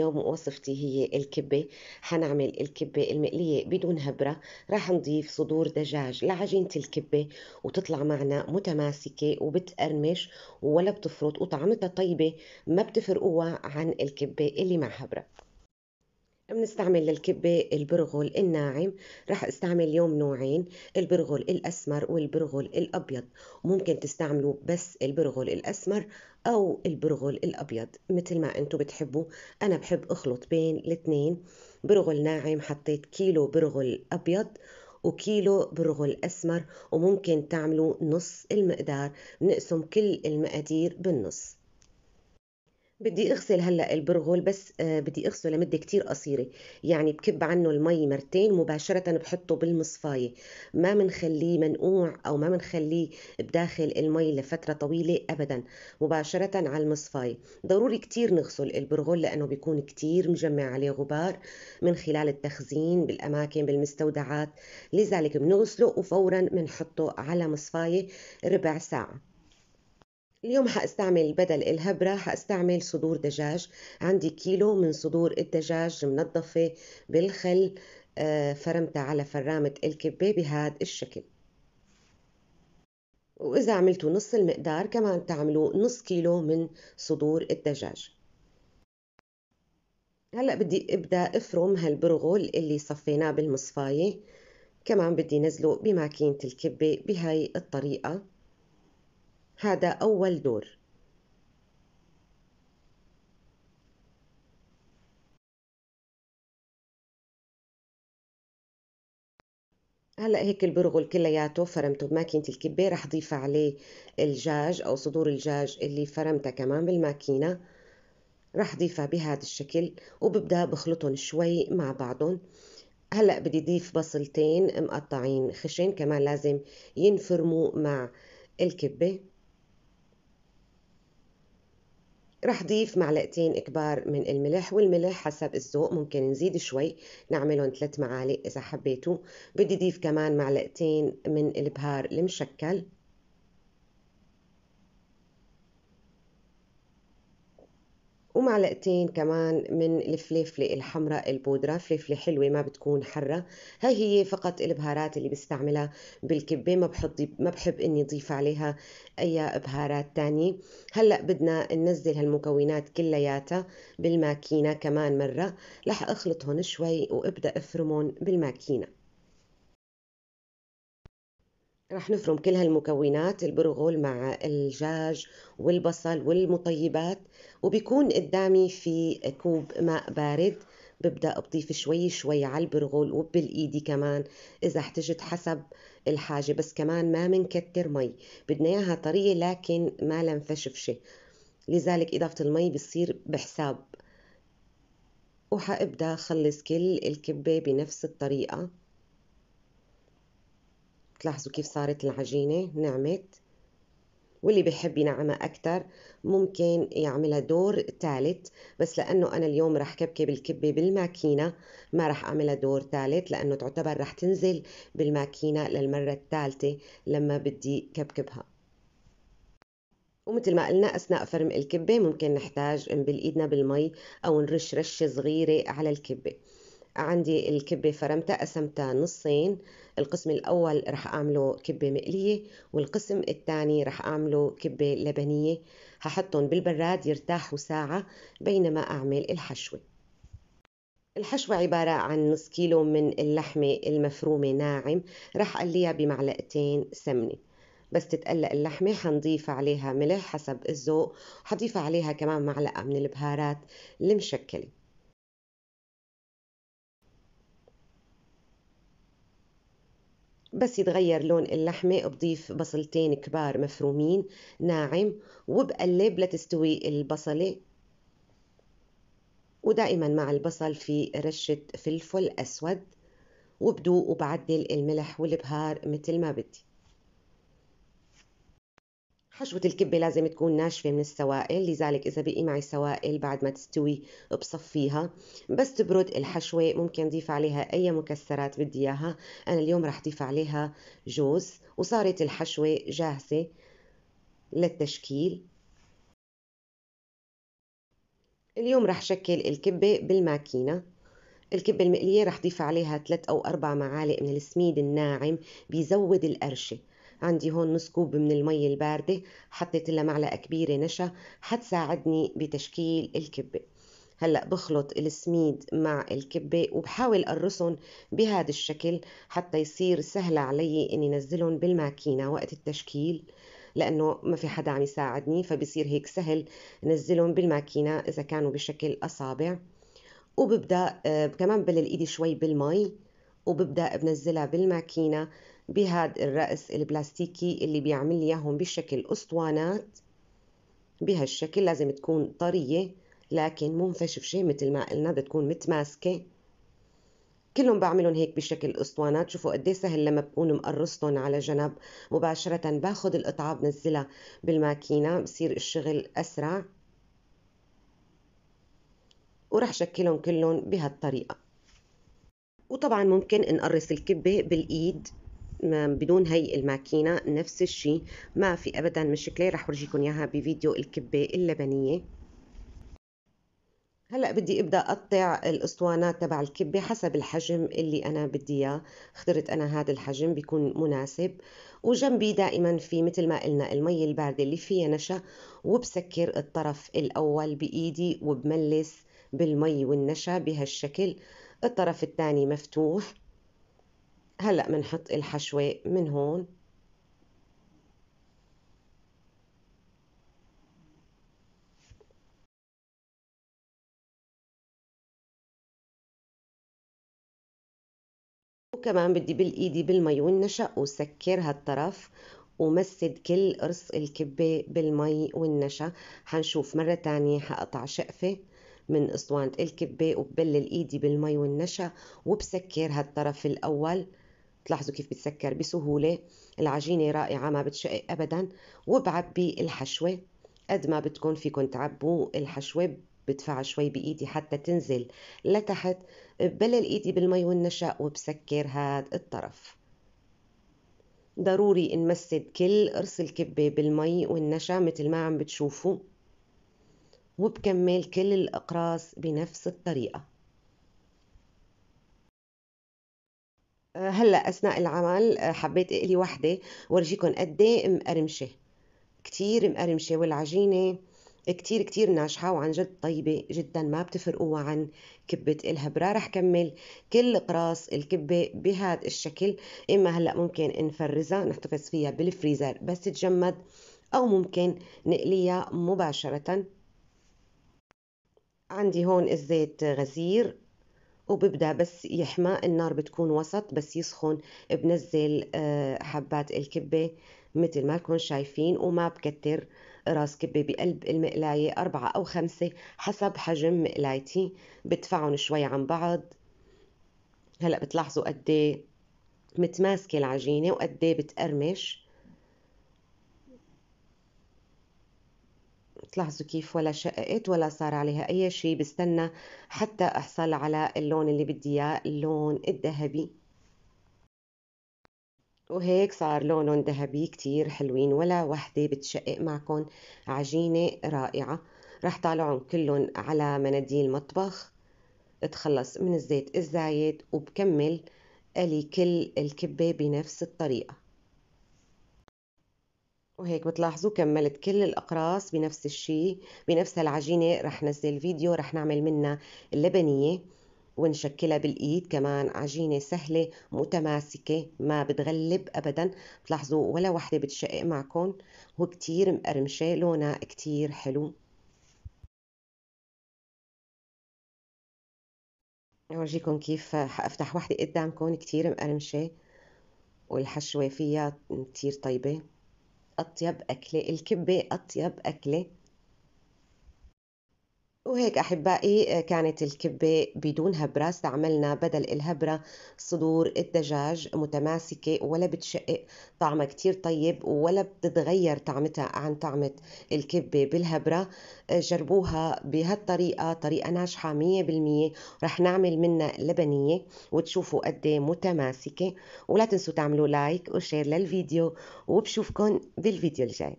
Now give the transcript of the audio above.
اليوم وصفتي هي الكبة حنعمل الكبة المقلية بدون هبرة راح نضيف صدور دجاج لعجينة الكبة وتطلع معنا متماسكة وبتقرمش ولا بتفرط وطعمتها طيبة ما بتفرقوها عن الكبة اللي مع هبرة بنستعمل للكبة البرغل الناعم رح استعمل اليوم نوعين البرغل الأسمر والبرغل الأبيض وممكن تستعملوا بس البرغل الأسمر أو البرغل الأبيض مثل ما أنتوا بتحبوا أنا بحب أخلط بين الاثنين برغل ناعم حطيت كيلو برغل أبيض وكيلو برغل أسمر وممكن تعملوا نص المقدار نقسم كل المقادير بالنص بدي اغسل هلا البرغل بس آه، بدي اغسله لمده كتير قصيره يعني بكب عنه المي مرتين مباشره بحطه بالمصفايه ما بنخليه منقوع او ما بنخليه بداخل المي لفتره طويله ابدا مباشره على المصفايه ضروري كتير نغسل البرغل لانه بيكون كتير مجمع عليه غبار من خلال التخزين بالاماكن بالمستودعات لذلك بنغسله وفورا بنحطه على مصفايه ربع ساعه اليوم حاستعمل بدل الهبرة حاستعمل صدور دجاج عندي كيلو من صدور الدجاج منظفة بالخل آه، فرمتها على فرامة الكبة بهذا الشكل وإذا عملتوا نص المقدار كمان تعملوا نص كيلو من صدور الدجاج هلأ بدي أبدأ أفرم هالبرغل اللي صفيناه بالمصفاية كمان بدي نزله بماكينة الكبة بهاي الطريقة هذا أول دور هلا هيك البرغل كلياته فرمته بماكينة الكبة رح ضيف عليه الجاج أو صدور الجاج اللي فرمتها كمان بالماكينة رح ضيفها بهذا الشكل وببدأ بخلطهم شوي مع بعضهم هلا بدي ضيف بصلتين مقطعين خشن كمان لازم ينفرموا مع الكبة رح ضيف معلقتين كبار من الملح والملح حسب الذوق ممكن نزيد شوي نعملهم ثلاث معالق إذا حبيتوا بدي ضيف كمان معلقتين من البهار المشكل ومعلقتين كمان من الفليفلة الحمراء البودرة فليفلة حلوة ما بتكون حرة هاي هي فقط البهارات اللي بستعملها بالكبة ما بحط ما بحب اني اضيف عليها اي بهارات تانية هلأ بدنا ننزل هالمكونات كلياتها بالماكينة كمان مرة رح اخلطهم شوي وابدأ افرمهم بالماكينة رح نفرم كل هالمكونات البرغل مع الجاج والبصل والمطيبات وبيكون قدامي في كوب ماء بارد ببدأ بضيف شوي شوي على البرغل وبالإيدي كمان إذا احتجت حسب الحاجة بس كمان ما منكتر مي بدنا إياها طرية لكن ما لنفشفشة لذلك إضافة المي بتصير بحساب وحأبدأ اخلص كل الكبة بنفس الطريقة تلاحظوا كيف صارت العجينة نعمت واللي بيحب ينعمها أكتر ممكن يعملها دور ثالث بس لأنه أنا اليوم رح كبكب الكبة بالماكينة ما رح أعملها دور ثالث لأنه تعتبر رح تنزل بالماكينة للمرة الثالثة لما بدي كبكبها ومثل ما قلنا أثناء فرم الكبة ممكن نحتاج نبل إيدنا بالمي أو نرش رشة صغيرة على الكبة عندي الكبة فرمتها قسمتها نصين القسم الأول رح أعمله كبة مقلية والقسم الثاني رح أعمله كبة لبنية هحطهم بالبراد يرتاحوا ساعة بينما أعمل الحشوة الحشوة عبارة عن نص كيلو من اللحمة المفرومة ناعم رح أقليها بمعلقتين سمنة بس تتقلق اللحمة حنضيف عليها ملح حسب الذوق حضيف عليها كمان معلقة من البهارات المشكلة بس يتغير لون اللحمة بضيف بصلتين كبار مفرومين ناعم وبقلب لتستوي البصلة ودائما مع البصل في رشة فلفل أسود وبدوق وبعدل الملح والبهار مثل ما بدي حشوة الكبة لازم تكون ناشفة من السوائل لذلك إذا بقي معي سوائل بعد ما تستوي بصفيها بس تبرد الحشوة ممكن ضيف عليها أي مكسرات بدي إياها أنا اليوم رح ضيف عليها جوز وصارت الحشوة جاهزة للتشكيل اليوم رح شكل الكبة بالماكينة الكبة المقلية رح ضيف عليها 3 أو 4 معالق من السميد الناعم بيزود القرشة عندي هون نص كوب من المي الباردة حطيت لها معلقة كبيرة نشا حتساعدني بتشكيل الكبة هلا بخلط السميد مع الكبه وبحاول قرصهم بهذا الشكل حتى يصير سهل علي اني نزلهم بالماكينه وقت التشكيل لانه ما في حدا عم يساعدني فبصير هيك سهل نزلهم بالماكينه اذا كانوا بشكل اصابع وببدا آه، كمان بلل ايدي شوي بالمي وببدا بنزلها بالماكينه بهاد الرأس البلاستيكي اللي بيعمل لي إياهم بشكل أسطوانات بهالشكل لازم تكون طرية لكن مو منفشفشة مثل ما قلنا بدها تكون متماسكة كلهم بعملهم هيك بشكل اسطوانات شوفوا قد سهل لما بكون مقرصتهم على جنب مباشرة باخذ القطعة بنزلها بالماكينة بصير الشغل أسرع ورح شكلهم كلهم بهالطريقة وطبعا ممكن نقرص الكبة بالإيد بدون هي الماكينة نفس الشيء ما في أبدا مشكلة رح ورجيكم إياها بفيديو الكبة اللبنية هلا بدي ابدا اقطع الاسطوانات تبع الكبه حسب الحجم اللي انا بدي اياه اخترت انا هذا الحجم بيكون مناسب وجنبي دائما في مثل ما قلنا المي البارده اللي فيها نشا وبسكر الطرف الاول بايدي وبملس بالمي والنشا بهالشكل الطرف الثاني مفتوح هلأ بنحط الحشوة من هون وكمان بدي بالايدي بالمي والنشا وسكر هالطرف ومسد كل قرص الكبة بالمي والنشا حنشوف مرة تانية حقطع شقفة من اسطوانة الكبة وببلل ايدي بالمي والنشا وبسكر هالطرف الاول تلاحظوا كيف بتسكر بسهولة العجينة رائعة ما بتشقق أبدا وبعبي الحشوة قد ما بتكون فيكم تعبوا الحشوة بدفع شوي بإيدي حتى تنزل لتحت ببلل إيدي بالمي والنشا وبسكر هاد الطرف ضروري نمسد كل قرص الكبة بالمي والنشا مثل ما عم بتشوفوا وبكمل كل الأقراص بنفس الطريقة هلا اثناء العمل آه، حبيت اقلي وحده ورجيكم قد ايه مقرمشه كتير مقرمشه والعجينه كتير كتير ناجحة وعن جد طيبة جدا ما بتفرقوها عن كبة الهبرة رح كمل كل قراص الكبة بهذا الشكل إما هلأ ممكن نفرزها نحتفظ فيها بالفريزر بس تجمد أو ممكن نقليها مباشرة عندي هون الزيت غزير وببدأ بس يحمى النار بتكون وسط بس يسخن بنزل آه، حبات الكبة مثل ما لكم شايفين وما بكتر راس كبة بقلب المقلاية أربعة أو خمسة حسب حجم مقلايتي بدفعهم شوي عن بعض هلأ بتلاحظوا قد إيه متماسكة العجينة وقد إيه بتقرمش تلاحظوا كيف ولا شققت ولا صار عليها أي شيء بستنى حتى أحصل على اللون اللي بدي إياه اللون الذهبي وهيك صار لونهم ذهبي كتير حلوين ولا وحدة بتشقق معكم عجينة رائعة رح طالعهم كلهم على مناديل مطبخ اتخلص من الزيت الزايد وبكمل قلي كل الكبة بنفس الطريقة وهيك بتلاحظوا كملت كل الأقراص بنفس الشيء بنفس العجينة رح نزل فيديو رح نعمل منها اللبنية ونشكلها بالإيد كمان عجينة سهلة متماسكة ما بتغلب أبدا بتلاحظوا ولا وحدة بتشقق معكم وكتير مقرمشة لونها كتير حلو أورجيكم كيف حأفتح وحدة قدامكم كتير مقرمشة والحشوة فيها كتير طيبة أطيب أكلة الكبة أطيب أكلة وهيك أحبائي آه، كانت الكبة بدون هبرة استعملنا بدل الهبرة صدور الدجاج متماسكة ولا بتشقق طعمها كتير طيب ولا بتتغير طعمتها عن طعمة الكبة بالهبرة آه، جربوها بهالطريقة طريقة ناجحة مية بالمية رح نعمل منها لبنية وتشوفوا قد إيه متماسكة ولا تنسوا تعملوا لايك وشير للفيديو وبشوفكن بالفيديو الجاي